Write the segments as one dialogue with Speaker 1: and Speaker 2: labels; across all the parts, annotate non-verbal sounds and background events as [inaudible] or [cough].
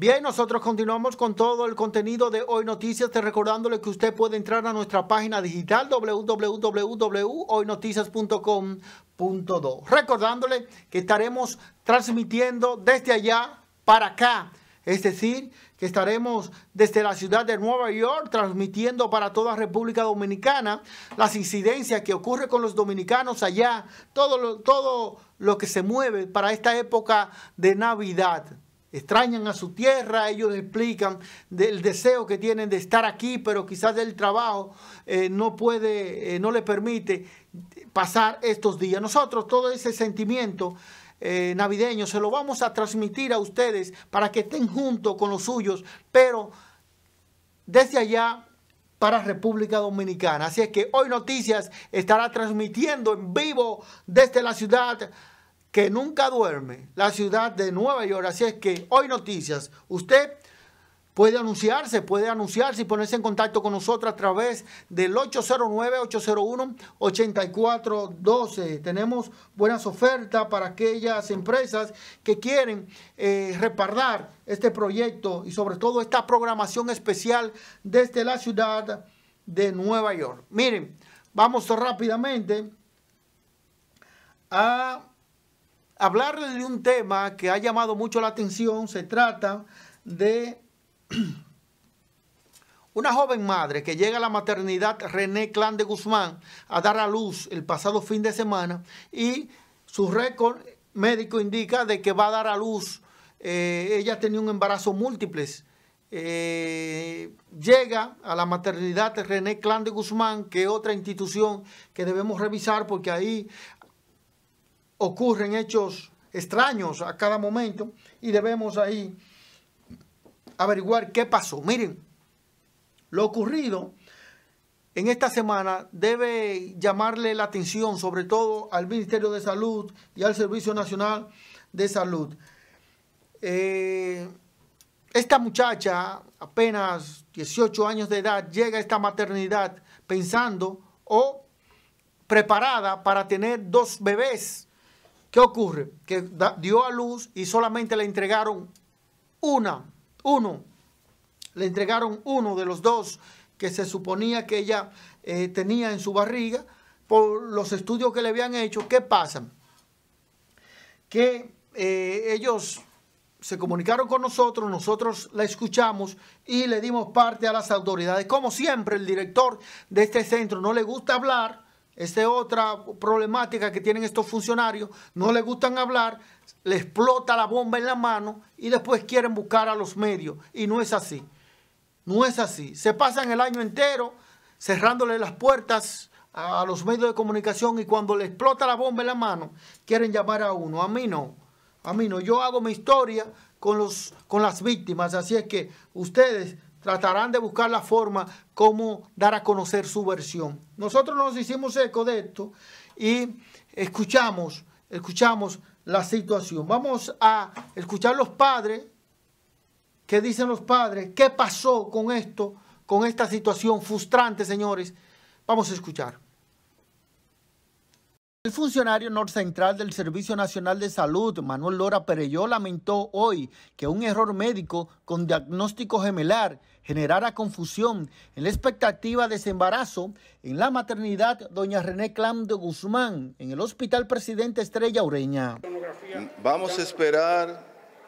Speaker 1: Bien, nosotros continuamos con todo el contenido de Hoy Noticias, recordándole que usted puede entrar a nuestra página digital www.hoynoticias.com.do. Recordándole que estaremos transmitiendo desde allá para acá, es decir, que estaremos desde la ciudad de Nueva York transmitiendo para toda República Dominicana las incidencias que ocurre con los dominicanos allá, todo lo, todo lo que se mueve para esta época de Navidad extrañan a su tierra, ellos explican del deseo que tienen de estar aquí, pero quizás el trabajo eh, no puede, eh, no le permite pasar estos días. Nosotros todo ese sentimiento eh, navideño se lo vamos a transmitir a ustedes para que estén juntos con los suyos, pero desde allá para República Dominicana. Así es que hoy Noticias estará transmitiendo en vivo desde la ciudad que nunca duerme, la ciudad de Nueva York. Así es que hoy noticias, usted puede anunciarse, puede anunciarse y ponerse en contacto con nosotros a través del 809-801-8412. Tenemos buenas ofertas para aquellas empresas que quieren eh, este proyecto y sobre todo esta programación especial desde la ciudad de Nueva York. Miren, vamos rápidamente a Hablar de un tema que ha llamado mucho la atención. Se trata de [clears throat] una joven madre que llega a la maternidad René Clan de Guzmán a dar a luz el pasado fin de semana y su récord médico indica de que va a dar a luz. Eh, ella tenía un embarazo múltiples. Eh, llega a la maternidad René Clan de Guzmán, que es otra institución que debemos revisar porque ahí ocurren hechos extraños a cada momento y debemos ahí averiguar qué pasó. Miren, lo ocurrido en esta semana debe llamarle la atención sobre todo al Ministerio de Salud y al Servicio Nacional de Salud. Eh, esta muchacha, apenas 18 años de edad, llega a esta maternidad pensando o preparada para tener dos bebés ¿Qué ocurre? Que dio a luz y solamente le entregaron una, uno. Le entregaron uno de los dos que se suponía que ella eh, tenía en su barriga por los estudios que le habían hecho. ¿Qué pasa? Que eh, ellos se comunicaron con nosotros, nosotros la escuchamos y le dimos parte a las autoridades. Como siempre, el director de este centro no le gusta hablar esta es otra problemática que tienen estos funcionarios. No les gustan hablar, le explota la bomba en la mano y después quieren buscar a los medios. Y no es así. No es así. Se pasan el año entero cerrándole las puertas a los medios de comunicación y cuando le explota la bomba en la mano, quieren llamar a uno. A mí no. A mí no. Yo hago mi historia con, los, con las víctimas. Así es que ustedes tratarán de buscar la forma como dar a conocer su versión. Nosotros nos hicimos eco de esto y escuchamos, escuchamos la situación. Vamos a escuchar los padres, qué dicen los padres, qué pasó con esto, con esta situación frustrante, señores. Vamos a escuchar. El funcionario norcentral del Servicio Nacional de Salud, Manuel Lora Pereyó, lamentó hoy que un error médico con diagnóstico gemelar generara confusión en la expectativa de desembarazo en la maternidad doña René Clam de Guzmán, en el Hospital Presidente Estrella Ureña. Vamos a esperar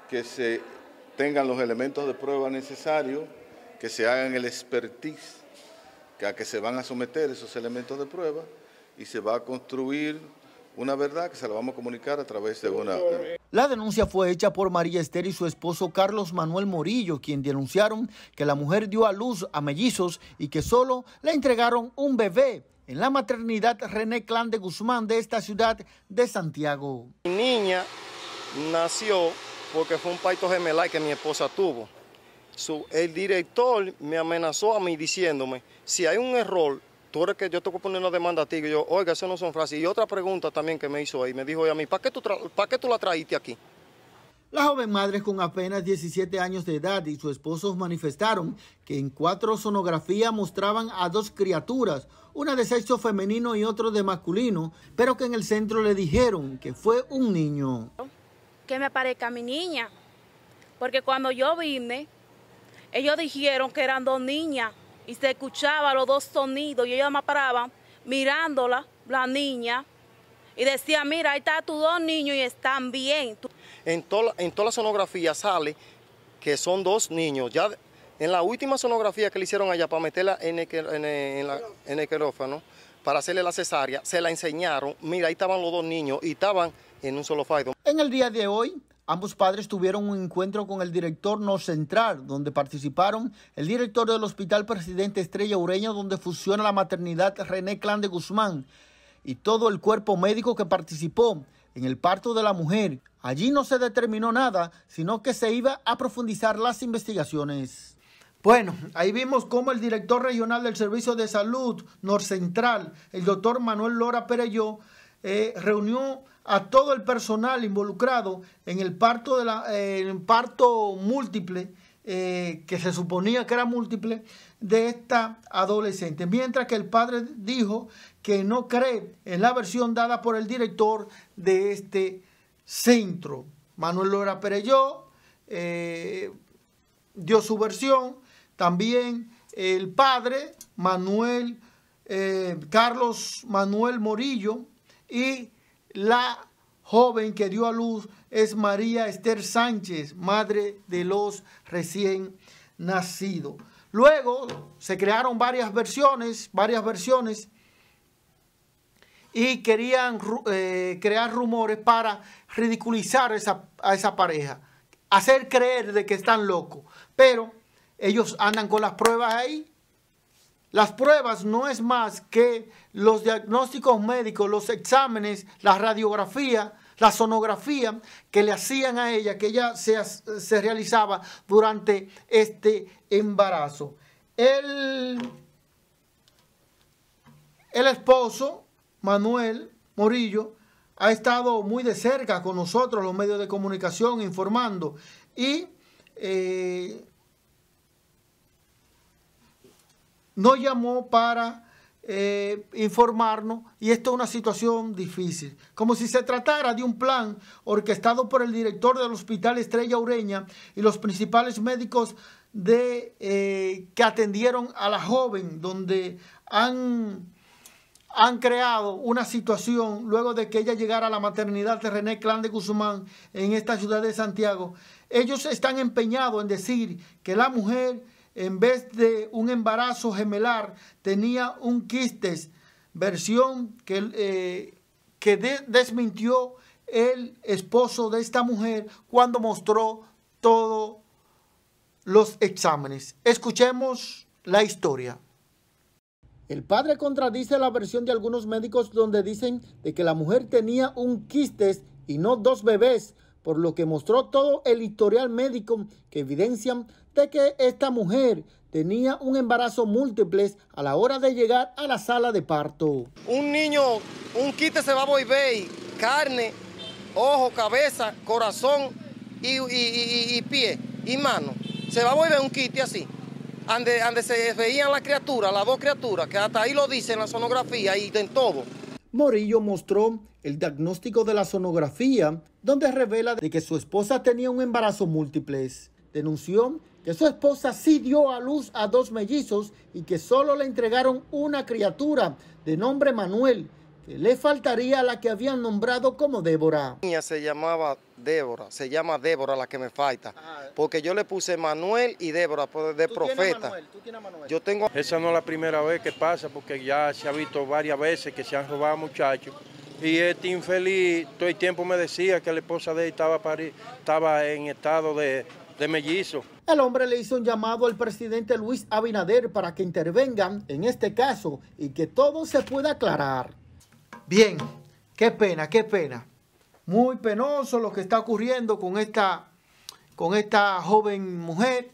Speaker 1: que se tengan los elementos de prueba necesarios, que se hagan el expertise a que se van a someter esos elementos de prueba y se va a construir una verdad que se la vamos a comunicar a través de una... La denuncia fue hecha por María Esther y su esposo Carlos Manuel Morillo, quien denunciaron que la mujer dio a luz a mellizos y que solo le entregaron un bebé en la maternidad René Clan de Guzmán de esta ciudad de Santiago. Mi niña
Speaker 2: nació porque fue un parto gemelar que mi esposa tuvo. el director me amenazó a mí diciéndome, si hay un error, tú eres que yo te poner una demanda a ti. Y yo, oiga, eso no son frases. Y otra pregunta también que me hizo ahí, me dijo a mí, ¿para qué, tú qué tú la traíste aquí?
Speaker 1: La joven madre con apenas 17 años de edad y su esposo manifestaron que en cuatro sonografías mostraban a dos criaturas, una de sexo femenino y otro de masculino, pero que en el centro le dijeron que fue un niño.
Speaker 2: Que me parezca mi niña, porque cuando yo vine, ellos dijeron que eran dos niñas y se escuchaba los dos sonidos y ella me paraba mirándola, la niña, y decía, mira, ahí están tus dos niños y están bien. En toda, en la sonografía sale que son dos niños. Ya en la última sonografía que le hicieron allá para meterla en el, en querófano, para hacerle la cesárea, se la enseñaron, mira, ahí estaban los dos niños y estaban en un solo fallo.
Speaker 1: En el día de hoy Ambos padres tuvieron un encuentro con el director Norcentral, donde participaron el director del Hospital Presidente Estrella Ureña, donde fusiona la maternidad René Clan de Guzmán, y todo el cuerpo médico que participó en el parto de la mujer. Allí no se determinó nada, sino que se iba a profundizar las investigaciones. Bueno, ahí vimos cómo el director regional del Servicio de Salud Norcentral, el doctor Manuel Lora Pereyó, eh, reunió a todo el personal involucrado en el parto, eh, parto múltiple, eh, que se suponía que era múltiple, de esta adolescente. Mientras que el padre dijo que no cree en la versión dada por el director de este centro. Manuel Lora Pereyó. Eh, dio su versión. También el padre, Manuel, Carlos Manuel Morillo y la joven que dio a luz es María Esther Sánchez, madre de los recién nacidos. Luego se crearon varias versiones, varias versiones, y querían eh, crear rumores para ridiculizar a esa pareja, hacer creer de que están locos. Pero ellos andan con las pruebas ahí las pruebas no es más que los diagnósticos médicos, los exámenes, la radiografía, la sonografía que le hacían a ella, que ella se, realizaba durante este embarazo. El, el esposo, Manuel Morillo, ha estado muy de cerca con nosotros, los medios de comunicación, informando. Y eh, No llamó para eh, informarnos y esto es una situación difícil, como si se tratara de un plan orquestado por el director del Hospital Estrella Ureña y los principales médicos de, eh, que atendieron a la joven, donde han, han creado una situación luego de que ella llegara a la maternidad de René Clan de Guzmán en esta ciudad de Santiago. Ellos están empeñados en decir que la mujer en vez de un embarazo gemelar, tenía un quistes, versión que, eh, que desmintió el esposo de esta mujer cuando mostró todos los exámenes. Escuchemos la historia. El padre contradice la versión de algunos médicos donde dicen de que la mujer tenía un quistes y no dos bebés, por lo que mostró todo el historial médico que evidencian de que esta mujer tenía un embarazo múltiple a la hora de llegar a la sala de parto. Un niño,
Speaker 2: un quite se va a volver, carne, ojo, cabeza, corazón y, y, y, y pie y mano. Se va a volver un quite así. Donde, se veían las criaturas, las dos criaturas, que hasta ahí lo dicen en la sonografía y en todo.
Speaker 1: Morillo mostró el diagnóstico de la sonografía, donde revela de que su esposa tenía un embarazo múltiple. Denunció que su esposa sí dio a luz a dos mellizos y que solo le entregaron una criatura de nombre Manuel, eh, le faltaría a la que habían nombrado como Débora.
Speaker 2: niña se llamaba Débora, se llama Débora la que me falta, ah, porque yo le puse Manuel y Débora pues, de profeta.
Speaker 1: Yo tengo... Esa no es la primera vez que pasa, porque ya se ha visto varias veces que se han robado muchachos. Y este infeliz todo el tiempo me decía que la esposa de él estaba, estaba en estado de, de mellizo. El hombre le hizo un llamado al presidente Luis Abinader para que intervengan en este caso y que todo se pueda aclarar. Bien, qué pena, qué pena. Muy penoso lo que está ocurriendo con esta, con esta joven mujer.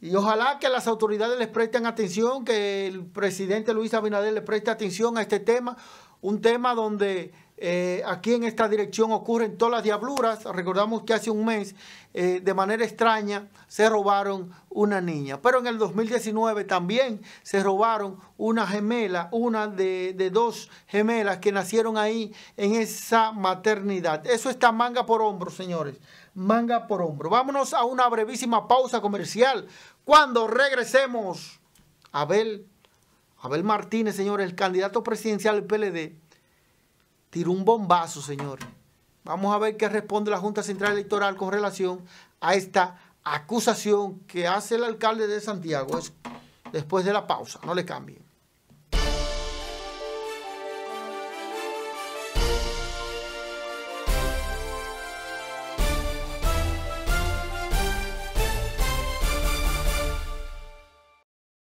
Speaker 1: Y ojalá que las autoridades les presten atención, que el presidente Luis Abinader le preste atención a este tema, un tema donde eh, aquí en esta dirección ocurren todas las diabluras. Recordamos que hace un mes, eh, de manera extraña, se robaron una niña. Pero en el 2019 también se robaron una gemela, una de, dos gemelas que nacieron ahí en esa maternidad. Eso está manga por hombro, señores. Manga por hombro. Vámonos a una brevísima pausa comercial. Cuando regresemos, Abel, Abel Martínez, señores, el candidato presidencial del PLD tiró un bombazo, señores. Vamos a ver qué responde la Junta Central Electoral con relación a esta acusación que hace el alcalde de Santiago. después de la pausa, no le cambien.